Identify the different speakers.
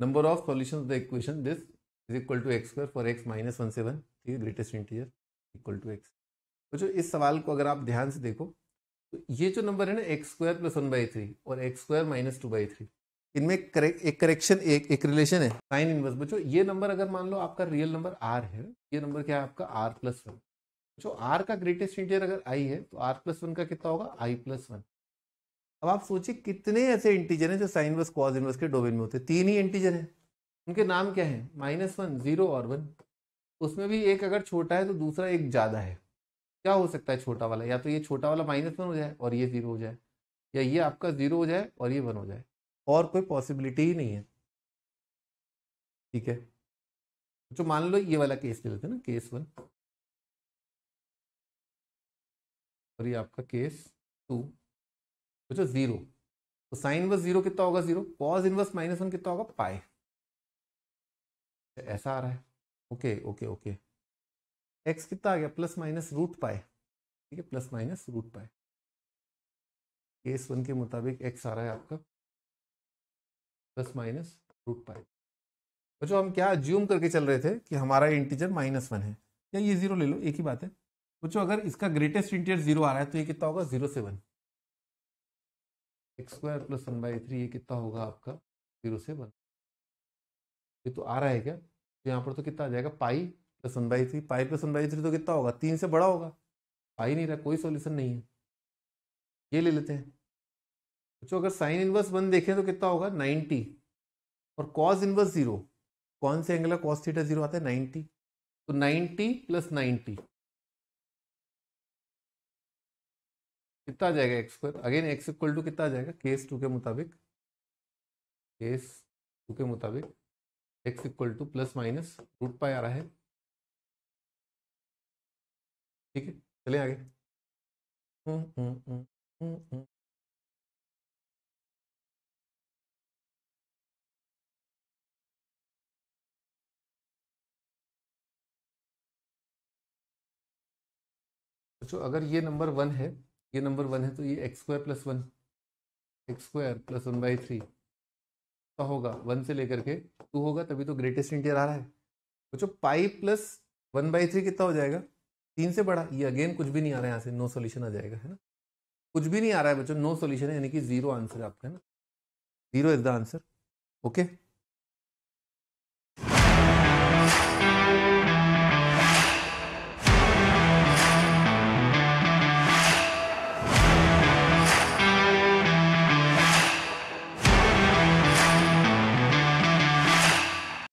Speaker 1: number of solutions of the equation this is equal to x square for x minus one seven one ठीक है greatest integer equal to x तो जो इस सवाल को अगर आप ध्यान से देखो तो ये जो नंबर है ना x square plus one by three और x square minus two by three इनमें एक करेक्शन एक एक रिलेशन है साइन इनवर्स बच्चों ये नंबर अगर मान लो आपका रियल नंबर आर है ये नंबर क्या है आपका आर प्लस वन जो आर का ग्रेटेस्ट इंटीजर अगर आई है तो आर प्लस वन का कितना होगा आई प्लस वन अब आप सोचिए कितने ऐसे इंटीजर हैं जो साइन इनवर्स कॉज इनवर्स के डोमेन में होते हैं तीन ही इंटीजर हैं उनके नाम क्या है माइनस वन जीरो और वन उसमें भी एक अगर छोटा है तो दूसरा एक ज़्यादा है क्या हो सकता है छोटा वाला या तो ये छोटा वाला माइनस वन हो जाए और ये ज़ीरो हो जाए या ये आपका ज़ीरो हो जाए और ये वन हो जाए और कोई पॉसिबिलिटी ही
Speaker 2: नहीं है ठीक है जो तो मान लो ये वाला केस ले लेते ना केस वन और ये आपका केस टू बेटा जीरो तो साइन इनवर्स जीरो कितना होगा zero cos inverse minus
Speaker 1: one कितना होगा पाए ऐसा आ रहा है
Speaker 2: ओके ओके ओके एक्स कितना आ गया प्लस माइनस रूट पाए ठीक है plus minus root pi case one के मुताबिक एक्स आ रहा है आपका प्लस
Speaker 1: माइनस रूट पाए बच्चो हम क्या ज्यूम करके चल रहे थे कि हमारा इंटीजर माइनस वन है या ये जीरो ले लो एक ही बात है बच्चों अगर इसका ग्रेटेस्ट इंटीजर जीरो आ रहा है तो ये कितना होगा जीरो से
Speaker 2: one x square plus one by three ये कितना होगा आपका जीरो से वन ये तो आ रहा है क्या तो यहाँ पर तो कितना आ जाएगा pi plus one
Speaker 1: by three pi plus one by three तो कितना होगा तीन से बड़ा होगा पाई नहीं रहा कोई सोल्यूशन नहीं है ये ले लेते हैं बच्चों अगर साइन इनवर्स वन देखें तो कितना होगा नाइन्टी
Speaker 2: और कॉस इनवर्स जीरो कौन से एंगल है कॉस थीटा जीरो आता है नाइन्टी तो नाइन्टी प्लस नाइन्टी कितना आ जाएगा x square again x equal to कितना आ जाएगा केस टू के मुताबिक केस टू के मुताबिक x equal to plus minus root pi आ रहा है ठीक है चले आगे
Speaker 3: हम्म, हम्म, हम्म,
Speaker 2: अगर ये नंबर वन है ये नंबर वन है तो ये x square plus one x square plus one by three का तो
Speaker 1: होगा वन से लेकर के टू होगा तभी तो ग्रेटेस्ट इंटीजर आ रहा है बच्चों pi plus one by three कितना हो जाएगा तीन से बड़ा ये अगेन कुछ भी नहीं आ रहा है यहाँ से नो सोल्यूशन आ जाएगा है ना कुछ भी नहीं आ रहा है बच्चों नो सोल्यूशन है यानी कि जीरो आंसर है आपका है ना zero is the answer okay